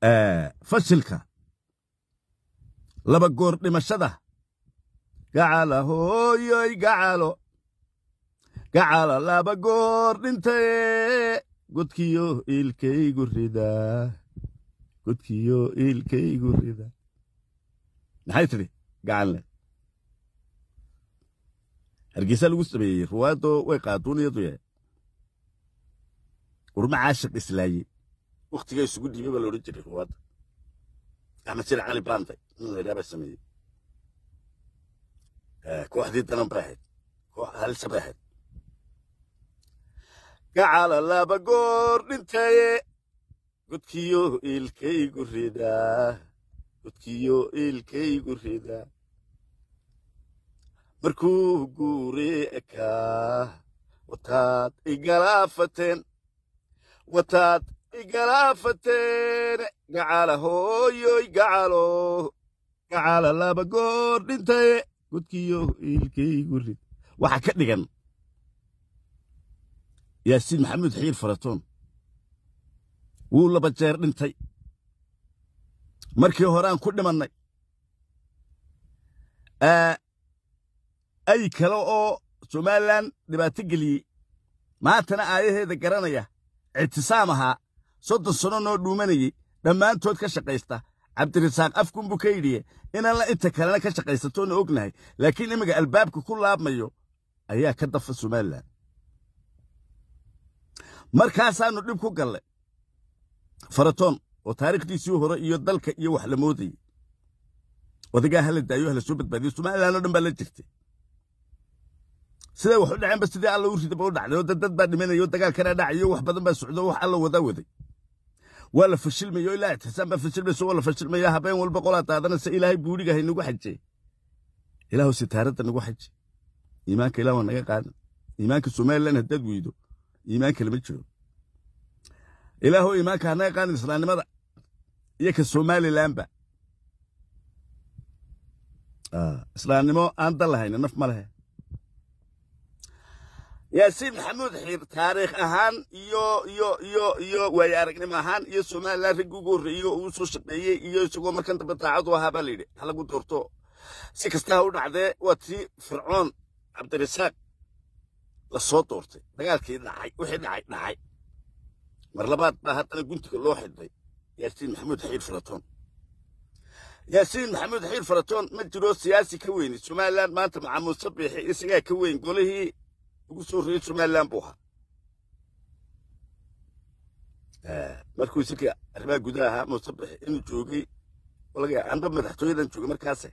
fasilka laba goor dhimashada gacala hooyoy gacalo gacala laba goor dhintaye godkiyo iilkaygu ridaa godkiyo iilkaygu ridaa maxay tidhi gacanle hargeysa lagu sameeyey ruwaado way qaatuuniyadu yahay urma caashiq islaaye waktigaa isugu dhiibay baa laodhan jiray ruwaada axmed sire cali baantay inuu yadhaa sameeyey kooxdii danan bay ahayd koox halisa bay ahayd gacala laba goor dhintaye godkiyo iilkaygu ridaa godkiyo iilkaygu ridaa markuu guuree ekaa wataad igala fateen wataad igalaafateene gacala hooyoy gacalo gacala laba goor dhintaye godkiyo iilkaygu rid waxaa ka dhigan yaasiin maxamuud xiir faratoon wuu laba jeer dhintay markii horaan ku dhimannay ay kale oo somalilan dhibaato geliyey maantana aayaheeda garanaya ictisaam ahaa soddon sano noo dhuumanayey dhammaantood ka shaqaysta cabdirasaaq afkunbuu ka yidhiye inanla inta kalena ka shaqaysatoona ognahay laakiin imiga albaabka ku laabmayo ayaa ka dafa somalilan markaasaannu dhib ku galle faratoon oo taariikhdiisii hore iyo dalka iyo wax la moodayey odagaa hala daayo hala soo badbaadiyo somalilan oo dhan baa la jirtay siday wax u dhaceenba sidii alla u ridaba u dhacday oo dad baa dhimanaya oo dagaal dhacayo wax badan baa socdo wax alla wadaa waday waa la fashilmayo ilaa ixtisaan baa fashilmayso waa la fashilmayaa habeen walba qolaa taadana se ilaahay buuriga nagu xaje ilaahu sitaaradda nagu xaje iimaanka ilah waa naga qaadan iimaanka somalilan haddaad weydo iimaanka lama jiro ilaahu iimaanka naga qaadan islaamnimada iyo ka somalilanba islaanimo aan dan lahayna naf ma lehe yaasiin maxamuud xiir taariikh ahaan iyo iyo iyo iyo waaye aragnimo ahaan iyo somalilan raggii ugu horreeyey uu soo shaqeeyey iyo isagoo markan dambe daacadu ahaa baa layidhi ha lagu doorto si kasta ha u dhacdee waa tii fircoon cabdirasaaq la soo doortay dagaalkii dhacay wixii dhacay dhacay mar labaad baa haddana guntiga loo xidhay yaasiin maxamuud xiir furatoon yaasiin maxamuud xiir faratoon ma jiro siyaasi ka weyni somalilan maanta maxamuud sabiixi isagaa ka weyn golihii lagu soo reeyey somalilan buu ahaa markuu isinka arrimaha gudaha ahaa muuse eh, inuu joogay anba madaxtooyadan joogay markaase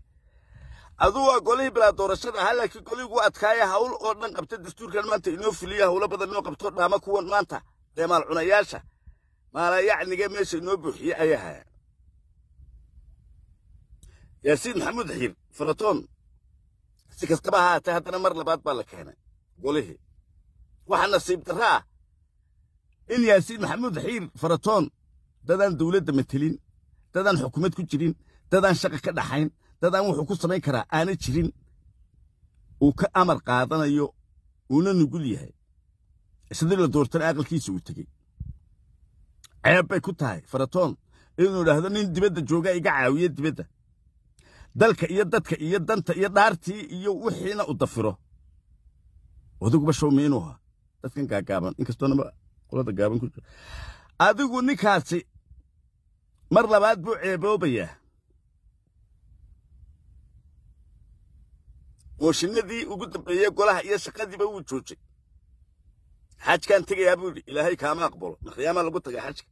aduu waa golihii bilaa doorashada ahaa laakiin golihii gu adkaaya hawl oo dhan qabta dastuurkan maanta inoo fuliya hawlo badan inoo qabto dhaama kuwan maanta ee maalcunayaasha maalayacniga meesha inoo buuxiye ayaa yaasiin maxamuud xiir faratoon si kastaba ahaatee haddana mar labaad baa la keenay golihii waxaa nasiib darra ah in yaasiin maxamuud xiir faratoon dadaan dowladda matelin dadaan xukumad ku jirin dadaan shaqa ka dhaxayn dadaan wuxuu ku samayn karaa aana jirin uu ka amar qaadanayo uuna nugul yahay sidii la doortana aqalkiisa uu tegey ceeb bay ku tahay faratoon inuu idhaahdo nin dibadda joogaa iga caawiya dibadda dalka iyo dadka iyo danta iyo dhaartii iyo wixiina u dafiro odaguba shawmi inuu ahaa dadkan gaagaaban inkastoonaba qolada gaaban ku jiro adigu ninkaasi mar labaad buu ceeboobayaa mooshinadii ugu dambeeyey golaha iyo shaqadiiba wuu joojay xajkaan tegayaa buu yidhi ilaahay kaama aqbalo miqyaamaa lagu tagay xajka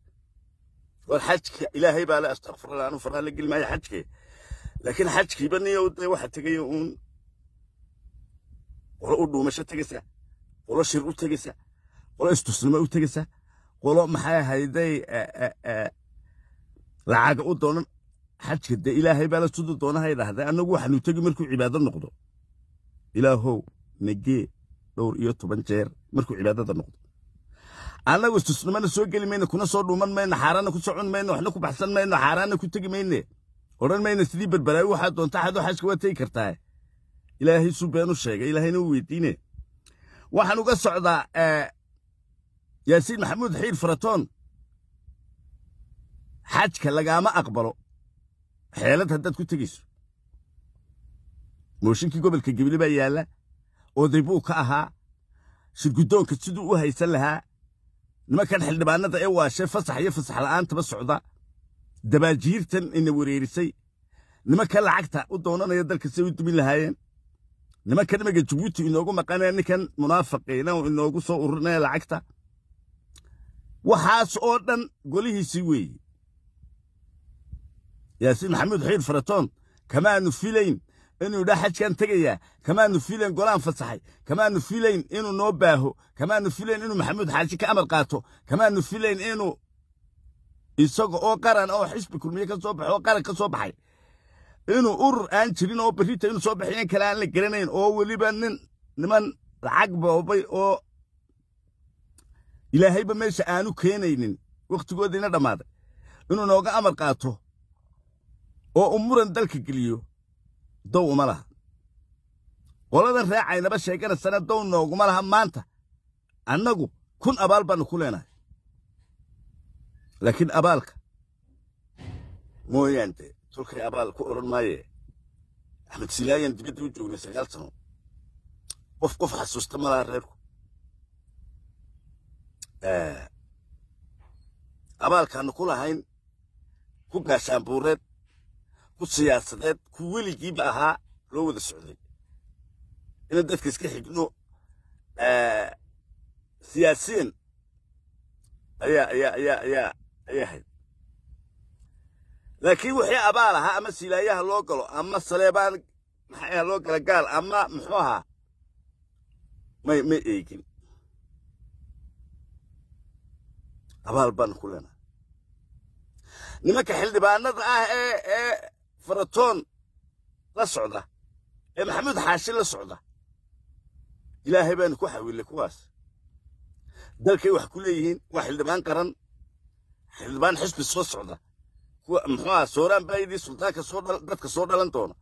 war xajka ilaahay baa le astakfurala anu faraha la geli maayo xajkee laakiin xajkiiba niyo dee waxa tegaya uun qolo u dhuumasho tegaysa qolo shir u tegaysa qolo istusnimo u tegaysa qolo maxay ahayday e, e, e, lacaga u doonan xajka dee ilaahay baa la sudi doonaha idhaahda annagu waxaanu tegi markuu cibaado noqdo ilaahow nagee dhowr iyo toban jeer markuu cibaadada noqdo annagu istusnimana soo geli mayno kuna soo dhuuman mayno xaaraanna ku socon mayno waxna ku baxsan mayno xaaraanna ku tegi mayne odhan mayno sidii berberaawi waxaad doonta xajka waa tegi kartaa ilaahay sun been u sheegay ilaahayna u weydiine waxaan uga socdaa eh, yaasiin maxamuud xiir faratoon xajka lagaama aqbalo xeelad haddaad ku tegayso mooshinkii gobolka gebile baa yaalla oday buu ka ahaa shirguddoonka siduu u haysan lahaa nimankan xildhibaanada ee waashee fasax iyo fasax la'aantaba socda dabaajiirtan ina wereerisay nimankan lacagta u doonanaya dalka say u dumin lahaayeen ka nimanka jabuuti inoogu maqane ninkan munaafiqiina inoogu soo ururinaya lacagta waxaas oo dhan golihiisii weeye yaasiin maxamuud xiir faratoon kamaanu filayn inuu idhaa xajkan tegayaa kamaanu filayn golaan fasaxay kamaanu filayn inuu noo baaho kamaanu filayn inuu maxamuud xaaji ka amar qaato kamaanu filayn inuu isaga oo qaran oo xisbi kulmiye ka soo baxo oo qaran ka soo baxay inuu urur aan jirin oo berrita inuu soo baxiyeen kale aan la garanayn oo weliba nin niman lacag boobay oo ilaahayba meesha aanu keenaynin wakhtigoodiina dhammaaday inuu nooga amar qaato oo u muran dalka geliyo dow uma laha qoladan raacaynaba sheeganaysana dow nooguma laha maanta annagu kun abaal baanu ku leenahay laakiin abaalka mooyaane tolkay abaal ku oran maaye axmed silaayan dibadda u joognay sagaal sano qof qof xasuusta malaa reerku eh, abaalkaanu ku lahayn ku gaashaanbuureed ku siyaasadeed ku weligiiba ahaa loo wada socday inaan dadka iska xigno eh, siyaasiyan ayaa ayaa ayaa ayaa ayaa hayd laakiin wixii abaal ahaa ama siilaayaha loo galo ama saleebaan maxay loo gala gaal ama muxuu ahaa may ma eegin abaal baan ku lena nimanka xildhibaanada ah ee ee faratoon la socda ee maxamuud xaashi la socda ilaahay baanu ku xawilay kuwaas dalkay wax ku leeyihiin waa xildhibaan qaran xildhibaan xisbi soo socda muxuuaha sooraan baa sultaanka soo dadka soo dhalan doona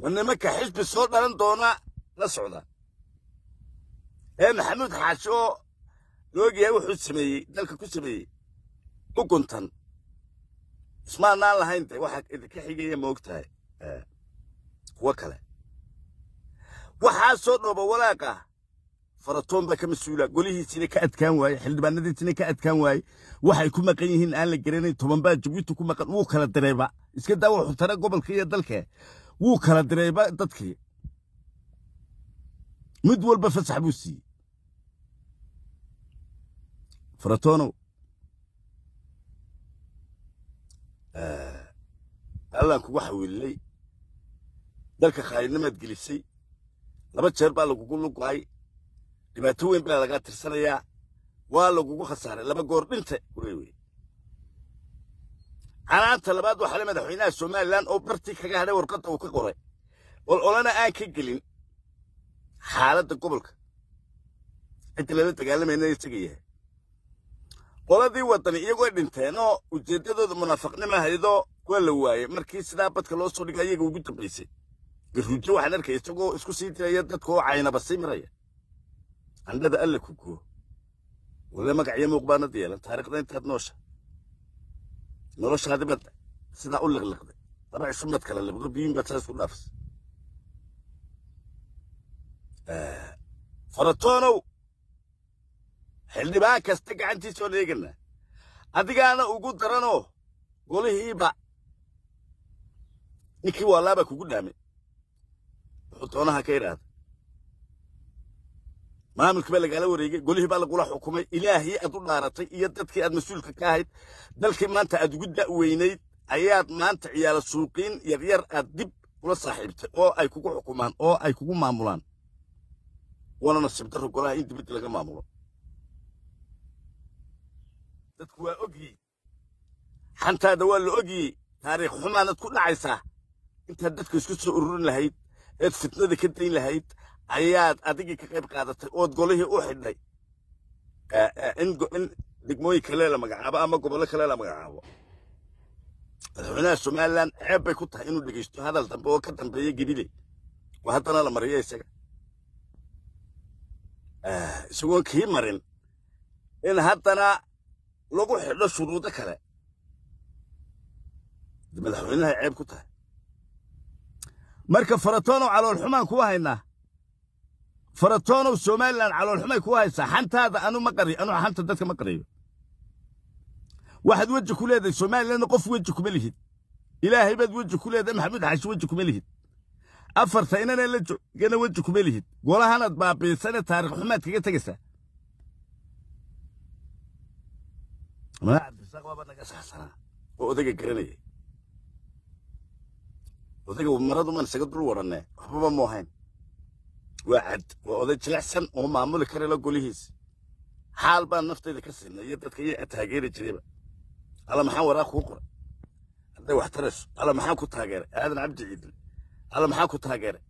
ma nimanka xisbi soo dhalan doona la socda ee maxamuud xaashi oo loogyahay wuxuu sameeyey dalka ku sameeyey u guntan usmaannaan lahayn de waxaa idinka xigaya moogtahay kuwo kale waxaa soo dhooba walaaqa ah faratoon baa ka masuula golihiisina ka adkaan waaye xildhibaanadiisina ka adkaan waaye waxay ku maqan yihiin aan la garanayn toban baa jubintu ku maqan wuu kala direeba iska daawa xuntare gobolka iyo dalka wuu kala direeba dadkii mid walba fasax buu siiyey faratonow allaan kugu xawiilay dalka khaalinnimaad gelisay laba jeer baa lagugu lugaay dhibaato weyn baa lagaa tirsanayaa waa lagugu khasaaray laba goor dhinta calaanta labaad waxaa le madaxweynaha somalilan oo bartii kaga hadhay warqadda uu ka qoray ololana olana aan ka gelin xaaladda gobolka cidda lala dagaalamayna isaga yahay qoladii waddani iyagoo dhinteenoo ujeeddadooda munaafaqnimo haydoo waa la waayey markii sidaa badka loo soo dhigay iyaga ugu dambaysay garruujo waxaan arkay isagoo isku sii diraya dadka oo caynaba maraya haldhada alla ku guo wale magacyo muuqbaanad yeelan taariikhda intaad noosha noloshaadi sidaa u liqliqday daba cusubnaad kala liqdo biyin baad saa ku dhaafsa eh, farotoonow xildhibaan kasta gacantiisoo dheegana adigaana ugu daranoo golihiiba ninkii waalaabaa kugu dhaamay wuxuu doonaha ka idhaahda maamulkii baa lagaala wareegay golihii baa lagula xukumay ilaahii aad u dhaaratay iyo dadkii aad mas-uulka ka ahayd dalkii maanta aad ugu da' weynayd ayaad maanta ciyaala suuqiin yaryar aad dib ula saaxiibtay oo ay kugu xukumaan oo ay kugu maamulaan waana nasiib daro golaha in dibadda laga maamulo dadku waa ogyey xantaada waa la ogyey taariikh xumaanad ku dhacaysaa intaad dadka isku soo ururin lahayd eed fitnada ka dayn lahayd ayaad adigii ka qayb qaadatay ood golihii u xidhay in degmooyin kale la magacaabo ama gobollo kale la magacaabo madaxweynaha somalilan ceeb bay ku tahay inuu dhegeysto hadal dambe oo ka dambeeya gibile oo haddana la mariya isaga isagoon kii marin in haddana lagu xidho shuruudo kale madaxweynaha ceeb ku tahay marka faratoono calool xumaan kuwa haynaa faratonow somalilan caloolxumay ku haysaa xantaada anu ma qariyo anu xanta dadka ma qariyo waxaad weji ku leedahay somalilanna qof weji kuma lihid ilaahay baad weji ku leedahay maxamuud xaashi weji kuma lihid afarta inana la joogana weji kuma lihid golahanaad baabiisane taarikh xumaad kaga tegaysaa madax cabdirasaaq isaga dul warannee waxbaba mu ahayn waa cad waa oday jilicsan oo maamuli kara la golihiisa xaal baan naftayda ka siinay iyo dadka iyo taageeri jirayba alla maxaa waraaq kuu qoray hadday wax tarayso alla maxaan ku taageeray aadan cabdi ciidin alla maxaa ku taageeray